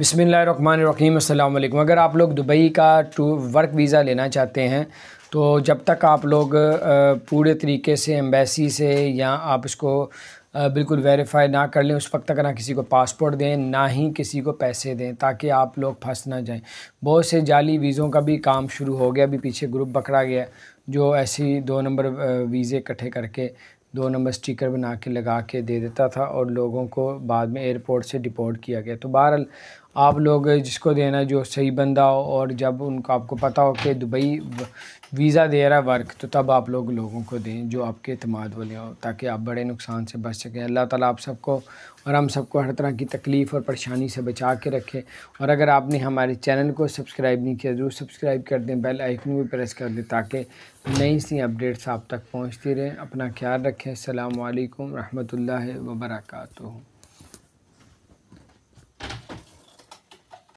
बसमीम अल्लाम अगर आप लोग दुबई का टू वर्क वीज़ा लेना चाहते हैं तो जब तक आप लोग पूरे तरीके से एम्बेसी से या आप इसको बिल्कुल वेरीफाई ना कर लें उस वक्त तक ना किसी को पासपोर्ट दें ना ही किसी को पैसे दें ताकि आप लोग फंस ना जाएं बहुत से जाली वीज़ों का भी काम शुरू हो गया अभी पीछे ग्रुप पकड़ा गया जो ऐसी दो नंबर वीज़े इकट्ठे करके दो नंबर स्टिकर बना के लगा के दे देता था और लोगों को बाद में एयरपोर्ट से डिपोर्ट किया गया तो बहरहाल आप लोग जिसको देना जो सही बंदा हो और जब उनको आपको पता हो कि दुबई वीज़ा दे रहा है वर्क तो तब आप लोग लोगों को दें जो आपके अतमाद वाले हों ताकि आप बड़े नुकसान से बच सकें अल्लाह ताला आप सबको और हम सबको हर तरह की तकलीफ़ और परेशानी से बचा के रखें और अगर आपने हमारे चैनल को सब्सक्राइब नहीं किया ज़रूर सब्सक्राइब कर दें बेल आइकन भी प्रेस कर दें ताकि नई सी अपडेट्स आप तक पहुँचती रहें अपना ख्याल रखें अल्लाम वरहमल वर्का